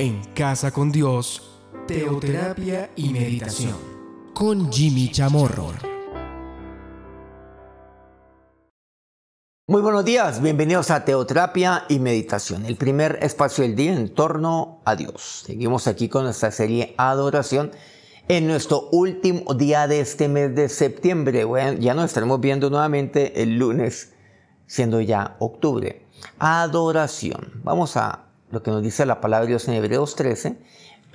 en Casa con Dios, Teoterapia y Meditación, con Jimmy Chamorro. Muy buenos días, bienvenidos a Teoterapia y Meditación, el primer espacio del día en torno a Dios. Seguimos aquí con nuestra serie Adoración. En nuestro último día de este mes de septiembre, bueno, ya nos estaremos viendo nuevamente el lunes, siendo ya octubre. Adoración. Vamos a lo que nos dice la palabra de Dios en Hebreos 13,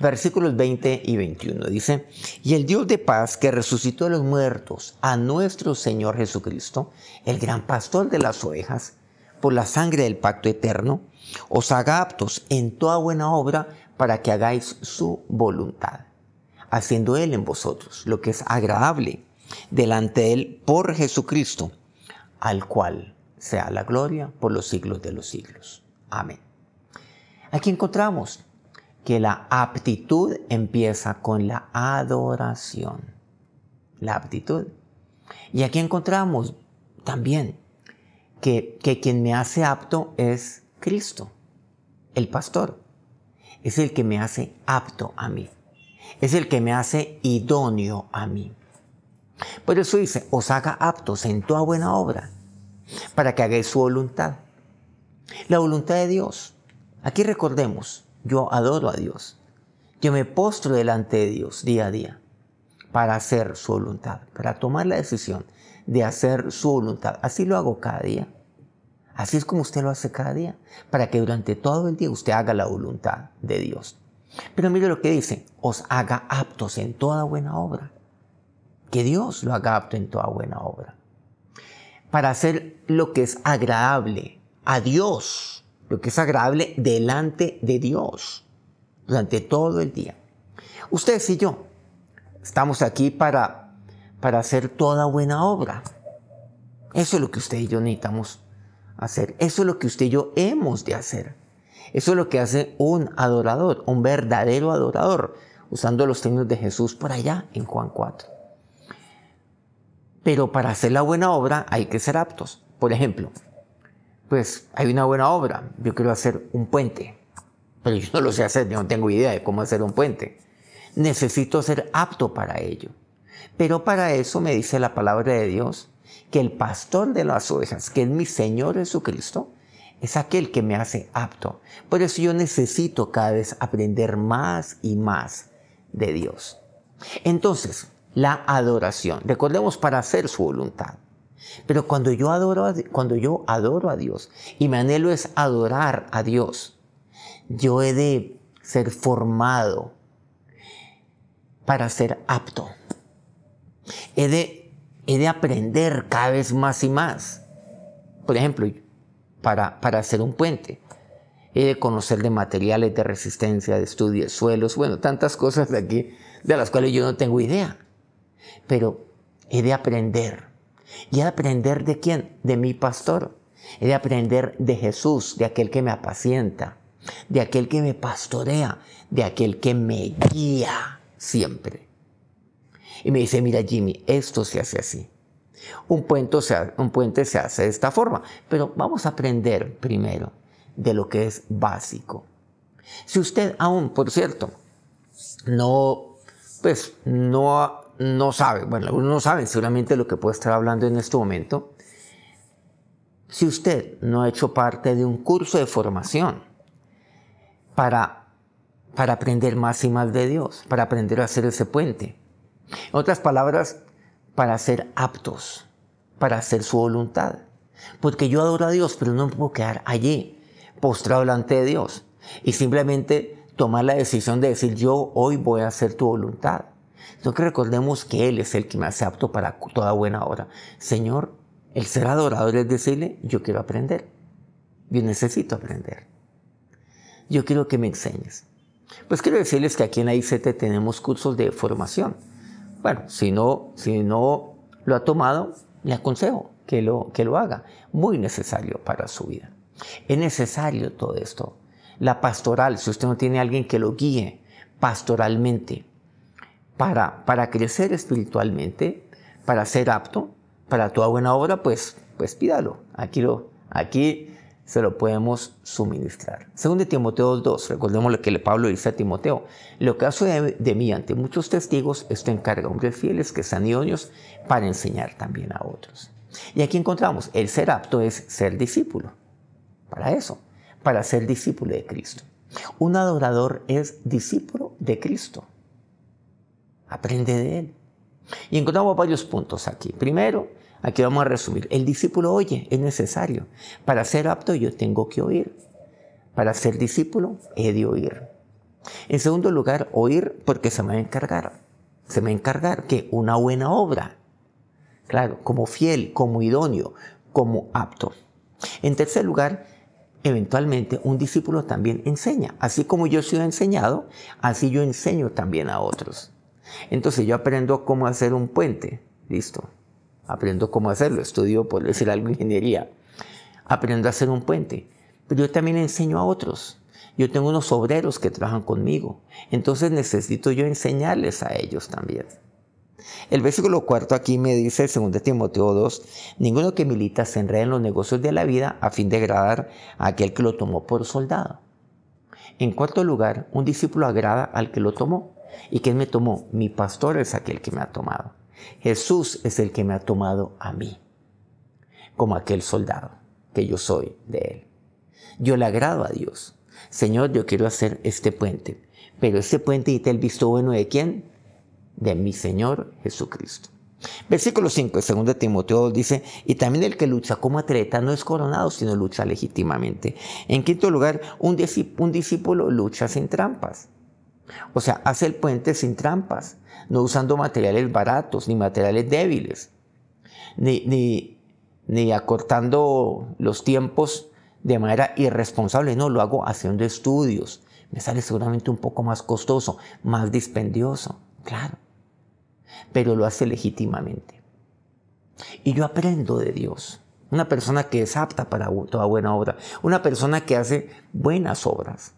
versículos 20 y 21. Dice, y el Dios de paz que resucitó a los muertos a nuestro Señor Jesucristo, el gran pastor de las ovejas, por la sangre del pacto eterno, os haga aptos en toda buena obra para que hagáis su voluntad, haciendo Él en vosotros lo que es agradable delante de Él por Jesucristo, al cual sea la gloria por los siglos de los siglos. Amén. Aquí encontramos que la aptitud empieza con la adoración. La aptitud. Y aquí encontramos también que, quien me hace apto es Cristo, el pastor. Es el que me hace apto a mí. Es el que me hace idóneo a mí. Por eso dice, os haga aptos en toda buena obra, para que hagáis su voluntad. La voluntad de Dios Aquí recordemos, yo adoro a Dios. Yo me postro delante de Dios día a día para hacer su voluntad, para tomar la decisión de hacer su voluntad. Así lo hago cada día. Así es como usted lo hace cada día, para que durante todo el día usted haga la voluntad de Dios. Pero mire lo que dice, os haga aptos en toda buena obra. Que Dios lo haga apto en toda buena obra. Para hacer lo que es agradable a Dios lo que es agradable delante de Dios durante todo el día. Ustedes y yo estamos aquí para, para hacer toda buena obra. Eso es lo que usted y yo necesitamos hacer. Eso es lo que usted y yo hemos de hacer. Eso es lo que hace un adorador, un verdadero adorador, usando los términos de Jesús por allá en Juan 4. Pero para hacer la buena obra hay que ser aptos. Por ejemplo, pues hay una buena obra, yo quiero hacer un puente, pero yo no lo sé hacer, yo no tengo idea de cómo hacer un puente. Necesito ser apto para ello. Pero para eso me dice la palabra de Dios que el pastor de las ovejas, que es mi Señor Jesucristo, es aquel que me hace apto. Por eso yo necesito cada vez aprender más y más de Dios. Entonces, la adoración. Recordemos para hacer su voluntad. Pero cuando yo adoro a, cuando yo adoro a Dios y me anhelo es adorar a Dios, yo he de ser formado para ser apto. He de, aprender cada vez más y más. Por ejemplo, para, hacer un puente. He de conocer de materiales de resistencia, de estudios, suelos, bueno, tantas cosas de aquí de las cuales yo no tengo idea. Pero he de aprender y de aprender de quién? De mi pastor. He de aprender de Jesús, de aquel que me apacienta, de aquel que me pastorea, de aquel que me guía siempre. Y me dice, mira Jimmy, esto se hace así. Un puente, se hace, un puente se hace de esta forma, pero vamos a aprender primero de lo que es básico. Si usted aún, por cierto, no, pues no no sabe bueno, algunos no saben seguramente lo que puede estar hablando en este momento, si usted no ha hecho parte de un curso de formación para, para aprender más y más de Dios, para aprender a hacer ese puente. En otras palabras, para ser aptos, para hacer su voluntad. Porque yo adoro a Dios, pero no puedo quedar allí, postrado delante de Dios, y simplemente tomar la decisión de decir, yo hoy voy a hacer tu voluntad. Entonces recordemos que Él es el que me hace apto para toda buena obra. Señor, el ser adorador es decirle, yo quiero aprender, yo necesito aprender, yo quiero que me enseñes. Pues quiero decirles que aquí en la ICT tenemos cursos de formación. Bueno, si no, si no lo ha tomado, le aconsejo que lo, que lo haga. Muy necesario para su vida. Es necesario todo esto. La pastoral, si usted no tiene alguien que lo guíe pastoralmente, para, crecer espiritualmente, para ser apto, para toda buena obra, pues, pues pídalo. Aquí, aquí se lo podemos suministrar. Según Timoteo 2, recordemos lo que Pablo dice a Timoteo. Lo que hace de, mí ante muchos testigos, esto encarga a hombres fieles que sean idóneos para enseñar también a otros. Y aquí encontramos, el ser apto es ser discípulo. Para eso, para ser discípulo de Cristo. Un adorador es discípulo de Cristo aprende de él. Y encontramos varios puntos aquí. Primero, aquí vamos a resumir. El discípulo oye, es necesario. Para ser apto yo tengo que oír. Para ser discípulo he de oír. En segundo lugar, oír porque se me va a encargar. Se me va a encargar que una buena obra. Claro, como fiel, como idóneo, como apto. En tercer lugar, eventualmente un discípulo también enseña. Así como yo sido enseñado, así yo enseño también a otros. Entonces yo aprendo cómo hacer un puente, listo. Aprendo cómo hacerlo, estudio por decir algo ingeniería. Aprendo a hacer un puente, pero yo también enseño a otros. Yo tengo unos obreros que trabajan conmigo, entonces necesito yo enseñarles a ellos también. El versículo cuarto aquí me dice, 2 Timoteo 2, ninguno que milita se enreda en los negocios de la vida a fin de agradar a aquel que lo tomó por soldado. En cuarto lugar, un discípulo agrada al que lo tomó. ¿Y quién me tomó? Mi pastor es aquel que me ha tomado. Jesús es el que me ha tomado a mí, como aquel soldado que yo soy de él. Yo le agrado a Dios. Señor, yo quiero hacer este puente, pero ese puente y el visto bueno de quién? De mi Señor Jesucristo. Versículo 5 de 2 Timoteo dice, y también el que lucha como atleta no es coronado, sino lucha legítimamente. En quinto lugar, un, discípulo lucha sin trampas. O sea, hace el puente sin trampas, no usando materiales baratos ni materiales débiles, ni, acortando los tiempos de manera irresponsable. No, lo hago haciendo estudios. Me sale seguramente un poco más costoso, más dispendioso, claro. Pero lo hace legítimamente. Y yo aprendo de Dios. Una persona que es apta para toda buena obra. Una persona que hace buenas obras.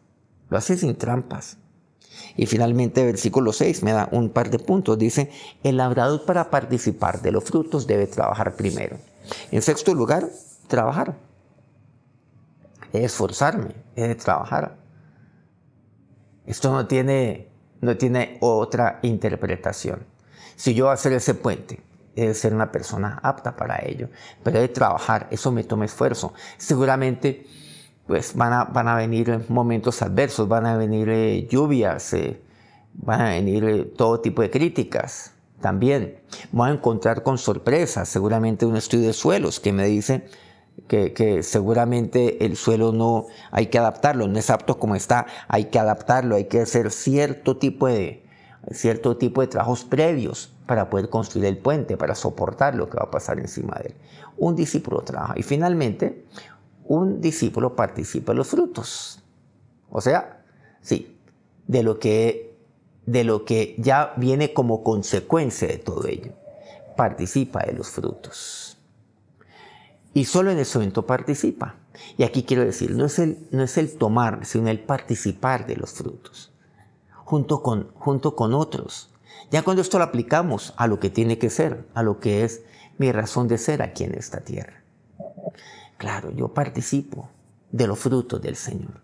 Lo hace sin trampas y finalmente, versículo 6 me da un par de puntos. Dice, el labrador para participar de los frutos debe trabajar primero. En sexto lugar, trabajar. esforzarme, es trabajar. Esto no tiene, no tiene otra interpretación. Si yo voy a hacer ese puente, he de ser una persona apta para ello, pero he de trabajar, eso me toma esfuerzo. Seguramente pues van a, van a venir momentos adversos, van a venir eh, lluvias, eh, van a venir eh, todo tipo de críticas también. Voy a encontrar con sorpresas, seguramente un estudio de suelos que me dice que, seguramente el suelo no hay que adaptarlo, no es apto como está, hay que adaptarlo, hay que hacer cierto tipo de, cierto tipo de trabajos previos para poder construir el puente, para soportar lo que va a pasar encima de él. Un discípulo trabaja. Y finalmente, un discípulo participa de los frutos. O sea, sí, de lo que, de lo que ya viene como consecuencia de todo ello. Participa de los frutos. Y solo en ese momento participa. Y aquí quiero decir, no es el, no es el tomar, sino el participar de los frutos, junto con, junto con otros. Ya cuando esto lo aplicamos a lo que tiene que ser, a lo que es mi razón de ser aquí en esta tierra. Claro, yo participo de los frutos del Señor,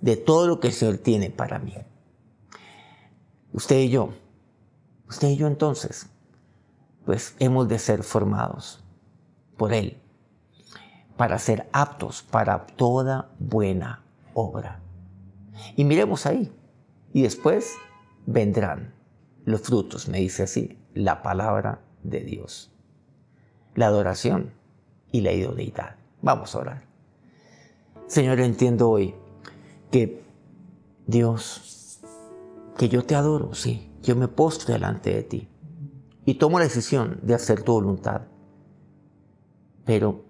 de todo lo que el Señor tiene para mí. Usted y yo, usted y yo entonces, pues hemos de ser formados por Él para ser aptos para toda buena obra. Y miremos ahí, y después vendrán los frutos, me dice así, la palabra de Dios, la adoración y la idoneidad. Vamos a orar. Señor, entiendo hoy que Dios, que yo te adoro, sí, yo me postro delante de ti y tomo la decisión de hacer tu voluntad. Pero,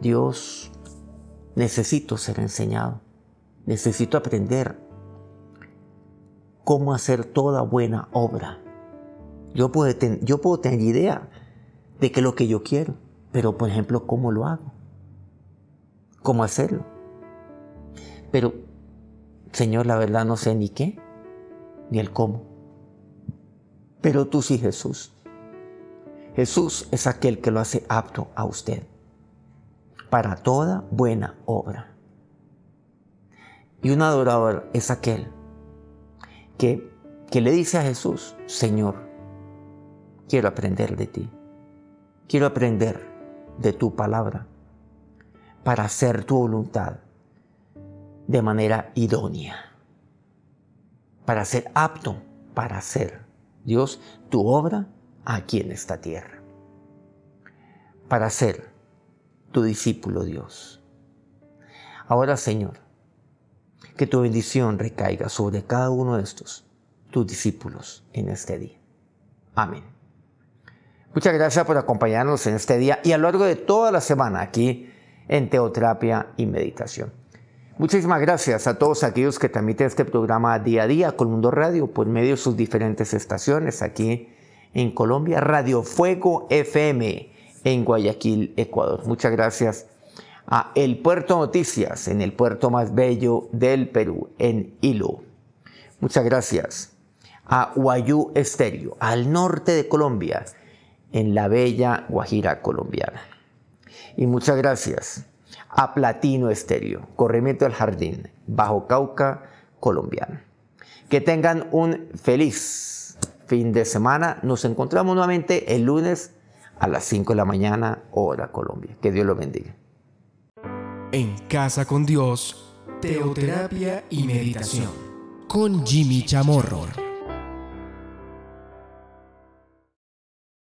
Dios, necesito ser enseñado, necesito aprender cómo hacer toda buena obra. Yo puedo, yo puedo tener idea de que es lo que yo quiero, pero por ejemplo, ¿cómo lo hago? cómo hacerlo. Pero, Señor, la verdad no sé ni qué, ni el cómo. Pero tú sí, Jesús. Jesús es aquel que lo hace apto a usted para toda buena obra. Y un adorador es aquel que, que le dice a Jesús, Señor, quiero aprender de ti, quiero aprender de tu palabra, para hacer tu voluntad de manera idónea, para ser apto para hacer, Dios, tu obra aquí en esta tierra, para ser tu discípulo, Dios. Ahora, Señor, que tu bendición recaiga sobre cada uno de estos, tus discípulos, en este día. Amén. Muchas gracias por acompañarnos en este día y a lo largo de toda la semana aquí en teoterapia y meditación. Muchísimas gracias a todos aquellos que transmiten este programa día a día con Mundo Radio por medio de sus diferentes estaciones aquí en Colombia, Radio Fuego FM en Guayaquil, Ecuador. Muchas gracias a El Puerto Noticias en el puerto más bello del Perú, en Hilo. Muchas gracias a Guayú Estéreo, al norte de Colombia, en la bella Guajira colombiana. Y muchas gracias a Platino Estéreo, Corrimiento del Jardín, Bajo Cauca, Colombiana. Que tengan un feliz fin de semana. Nos encontramos nuevamente el lunes a las 5 de la mañana, hora Colombia. Que Dios lo bendiga. En Casa con Dios, Teoterapia y Meditación. Con Jimmy Chamorro.